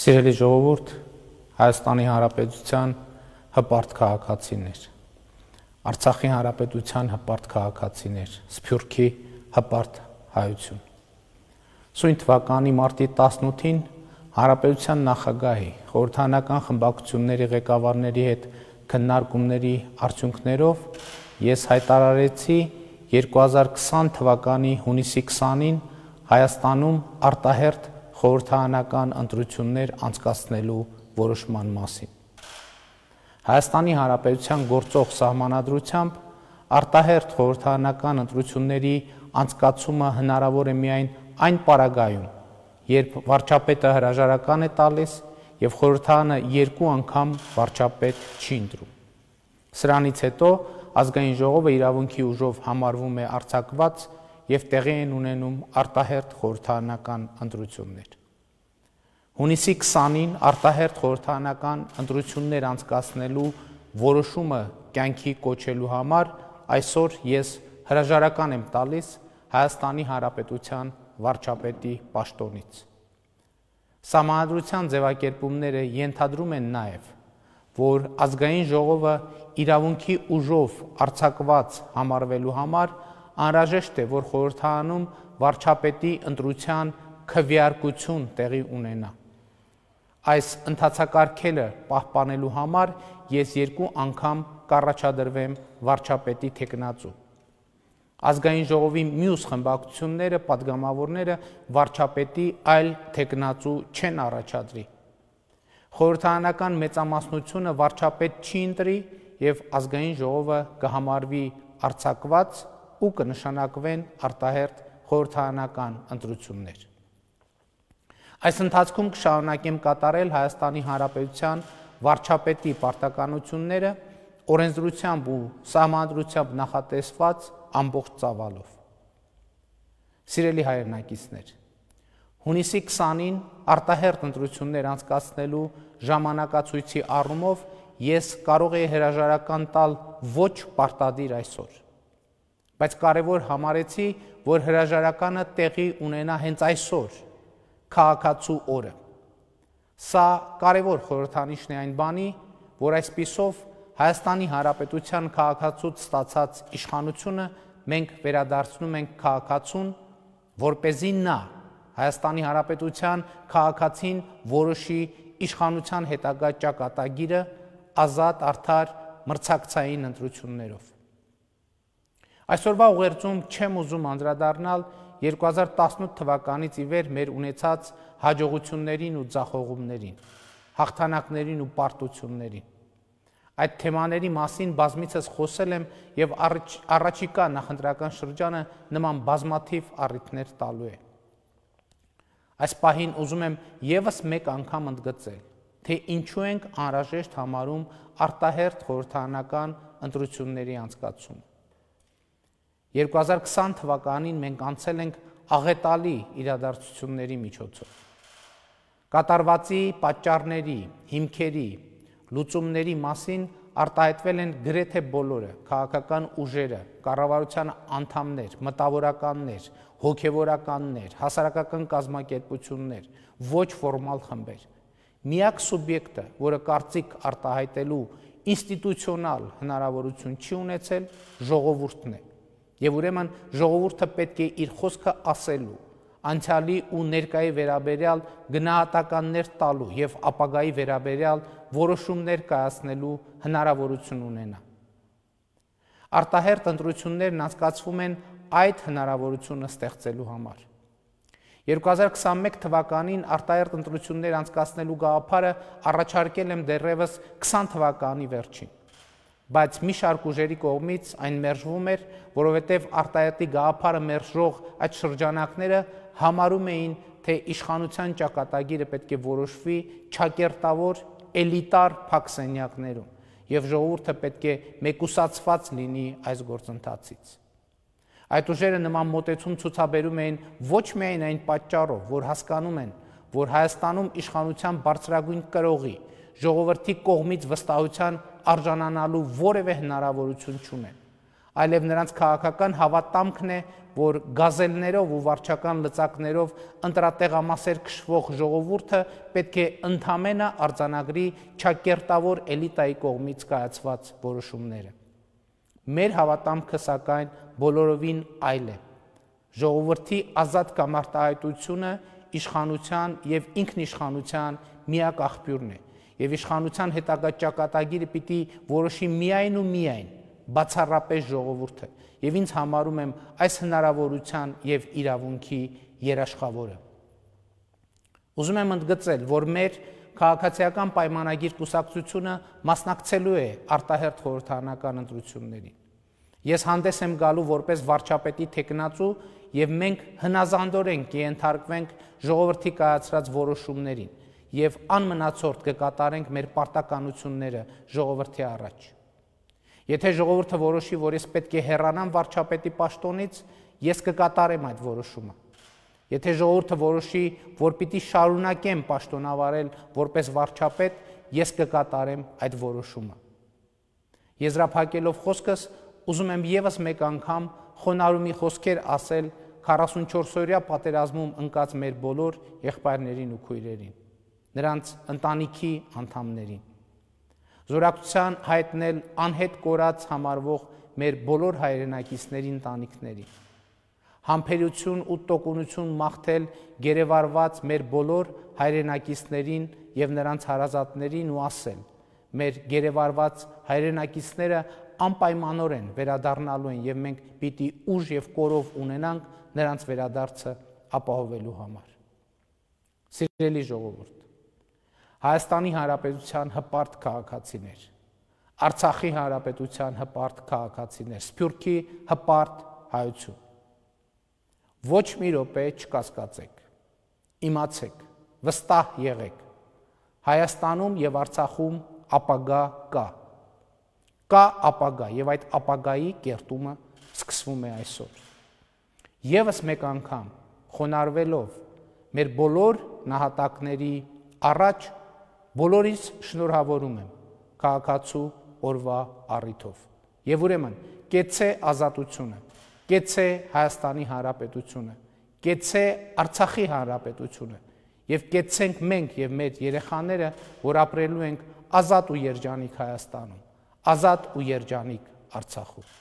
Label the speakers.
Speaker 1: Սիրելի ժողովուրդ, Հայաստանի Հանրապետության հպարտ քաղաքացիներ, Արցախի Հանրապետության հպարտ քաղաքացիներ, Սփյուռքի հպարտ հայություն։ Սույն թվականի մարտի 18-ին Հանրապետության նախագահի խորհրդանական խմբակցությունների ղեկավարների հետ քննարկումների արդյունքներով ես հայտարարեցի 2020 թվականի հունիսի 20-ին Հայաստանում արտահերթ խորհրդանական ընտրություններ անցկացնելու որոշման մասին։ Հայաստանի Հանրապետության գործող սահմանադրությամբ արտահերթ խորհրդանական ընտրությունների անցկացումը հնարավոր է միայն այն պարագայում, երբ վարչապետը հրաժարական է տալիս եւ խորհրդանը երկու անգամ վարչապետ չի ընտրում։ Սրանից հետո ազգային ժողովը իրավունքի ուժով համարվում է արցակված եւ տեղի են ունենում արտահերթ խորհրդանական ընտրություններ։ Հունիսի 20-ին արտահերթ խորհրդանական ընտրություններ անցկացնելու որոշումը կյանքի կոչելու համար այսօր ես հրաժարական եմ տալիս Հայաստանի Հանրապետության վարչապետի պաշտոնից։ Համանդրության ձևակերպումները ենթադրում են նաև, որ ազգային ժողովը իրավունքի ուժով արྩակված համարվելու համար անհրաժեշտ է, որ խորհրդանում վարչապետի ընտրության քվեարկություն տեղի ունենա։ Այս ընդհացակարգելը պահպանելու համար ես երկու անգամ կառաջադրվեմ վարչապետի տեխնացու։ Ազգային ժողովի մյուս խմբակցությունները, падգամավորները վարչապետի այլ տեխնացու չեն առաջադրի։ Խորհրդանական մեծամասնությունը վարչապետ չի ընտրի եւ ազգային ժողովը կհամարվի արցակված ու կնշանակվեն արտահերտ խորհրդանական ընտրություններ։ Այս ընթացքում կշարունակեմ կատարել Հայաստանի Հանրապետության վարչապետի պարտականությունները օրենսդրությամբ ու սահմանադրությամբ նախատեսված ամբողջ ծավալով։ Սիրելի հայրենակիցներ, հունիսի 20-ին արտահերտ ընտրություններ անցկացնելու ժամանակացույցի առումով ես կարող եի հրաժարական տալ ոչ պարտադիր այսօր բայց կարևոր համարեցի, որ հրաժարականը տեղի ունենա հենց այսօր, քաղաքացու օրը։ Սա կարևոր խորհրդանիշն է այն բանի, որ այսписով Հայաստանի Հանրապետության քաղաքացուց ստացած իշխանությունը մենք վերադարձնում ենք քաղաքացուն, որ เป զի նա Հայաստանի Հանրապետության քաղաքացին որոշի իշխանության հետագա ճակատագիրը ազատ, արդար մրցակցային ընտրություններով։ Այսօրվա ուղերձում չեմ ուզում անդրադառնալ 2018 թվականից ի վեր մեր ունեցած հաջողություններին ու ցախողումներին, հաղթանակներին ու պարտություններին։ Այդ թեմաների մասին բազմիցս խոսել եմ եւ առաջ, առաջիկա նախնդրական շրջանը նման բազմաթիվ առիթներ տալու է։ Այս պահին ուզում եմ եւս մեկ անգամ ընդգծել, թե ինչու ենք անհրաժեշտ համարում արտահերթ խորհրդանական ընտրությունների անցկացումը 2020 թվականին մենք անցել ենք աղետալի իրադարձությունների միջոցով։ Կատարվածի պատճառների, հիմքերի, լուծումների մասին արտահայտվել են գրեթե բոլորը՝ քաղաքական ուժերը, կառավարության անդամներ, մտավորականներ, հոգևորականներ, հասարակական կազմակերպություններ, ոչ ֆորմալ խմբեր։ Միակ սուբյեկտը, որը կարծիք արտահայտելու ինստիտուցիոնալ հնարավորություն չի ունեցել, ժողովուրդն է։ Եվ ուրեմն ժողովուրդը պետք է իր խոսքը ասելու, անցյալի ու ներկայի վերաբերյալ գնահատականներ տալու եւ ապագայի վերաբերյալ որոշումներ կայացնելու հնարավորություն ունենա։ Արտահերտ ընտրություններն անցկացվում են այդ հնարավորությունը ստեղծելու համար։ 2021 թվականին արտահերտ ընտրություններ անցկացնելու գաղափարը առաջարկել եմ դեռևս 20 թվականի վերջին բայց մի շարք ուժերի կողմից այն մերժվում էր, որովհետև արտահայտի գաղափարը մերժող այդ շրջանակները համարում էին, թե իշխանության ճակատագիրը պետք է որոշվի ճակերտավոր էլիտար փակսենյակներում եւ ժողովուրդը պետք է մեկուսացված լինի այս գործընթացից։ Այդ ուժերը նման մոտեցում ցուցաբերում էին ոչ միայն այն պատճառով, որ հասկանում են, որ Հայաստանում իշխանության բարձրագույն կրողի ժողովրդի կողմից վստահության արժանանալու որևէ հնարավորություն չունեն այլև նրանց քաղաքական հավատամքն է, որ գազելներով ու վարչական լծակներով ընտրատեղամասեր քշվող ժողովուրդը պետք է ընդամենը արձանագրի ճակերտավոր էլիտայի կողմից կայացված որոշումները։ Մեր հավատամքը սակայն բոլորովին այլ է։ Ժողովրդի ազատ կամարտահայտությունը իշխանության եւ ինքնիշխանության միակ աղբյուրն է եւ իշխանության հետագա ճակատագիրը պիտի որոշի միայն ու միայն բացառապես ժողովուրդը եւ ինձ համարում եմ այս հնարավորության եւ իրավունքի երաշխավորը ուզում եմ ընդգծել որ մեր քաղաքացիական պայմանագիր կուսակցությունը մասնակցելու է արտահերթ խորհրդանական ընտրություններին ես հանդես եմ գալու որպես վարչապետի տեխնացու եւ մենք հնազանդորենք ենթարկվենք ժողովրդի կայացրած որոշումներին եւ անմնացորդ կկատարենք մեր պարտականությունները ժողովրդի առաջ։ Եթե ժողովուրդը որոշի, որ ես պետք է հեռանամ վարչապետի պաշտոնից, ես կկատարեմ այդ որոշումը։ Եթե ժողովուրդը որոշի, որ պիտի շարունակեմ պաշտոնավարել որպես վարչապետ, ես կկատարեմ այդ որոշումը։ Եզրափակելով խոսքս, ուզում եմ եւս մեկ անգամ խոնարհումի խոսքեր ասել 44-օրյա պատերազմում ընկած մեր բոլոր եղբայրներին ու քույրերին նրանց ընտանիքի անդամներին։ Զորակցության հայտնել անհետ կորած համարվող մեր բոլոր հայրենակիցների ընտանիքների։ Համբերություն ու տոկունություն մաղթել գերեվարված մեր բոլոր հայրենակիցներին եւ նրանց հարազատներին ու ասել. մեր գերեվարված հայրենակիցները անպայմանորեն վերադառնալու են եւ մենք պիտի ուժ եւ կորով ունենանք նրանց վերադարձը ապահովելու համար։ Սիրելի ժողովուրդ, Հայաստանի Հանրապետության հպարտ քաղաքացիներ, Արցախի Հանրապետության հպարտ քաղաքացիներ, Սփյուռքի հպարտ հայություն։ Ոչ մի րոպե չկասկածեք։ Իմացեք, վստահ եղեք։ Հայաստանում եւ Արցախում ապագա կա։ Կա ապագա եւ այդ ապագայի կերտումը սկսվում է այսօր։ Եվս մեկ անգամ խոնարհվելով մեր բոլոր նահատակների առաջ Բոլորից շնորհավորում եմ քաղաքացու օրվա առիթով։ Եվ ուրեմն, կեցցե ազատությունը, կեցցե Հայաստանի Հանրապետությունը, կեցցե Արցախի Հանրապետությունը եւ կեցցենք մենք եւ մեր երեխաները, որ ապրելու ենք ազատ ու երջանիկ Հայաստանում, ազատ ու երջանիկ Արցախում։